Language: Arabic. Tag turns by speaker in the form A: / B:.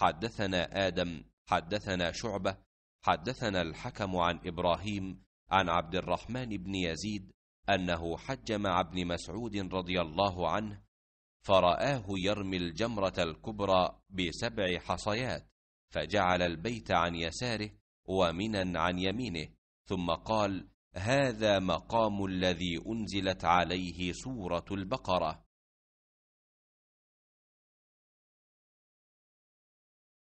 A: حدثنا آدم
B: حدثنا شعبة حدثنا الحكم عن إبراهيم عن عبد الرحمن بن يزيد أنه حج مع ابن مسعود رضي الله عنه فرآه يرمي الجمرة الكبرى بسبع حصيات فجعل البيت عن يساره ومنا عن يمينه ثم قال هذا
A: مقام الذي أنزلت عليه سورة البقرة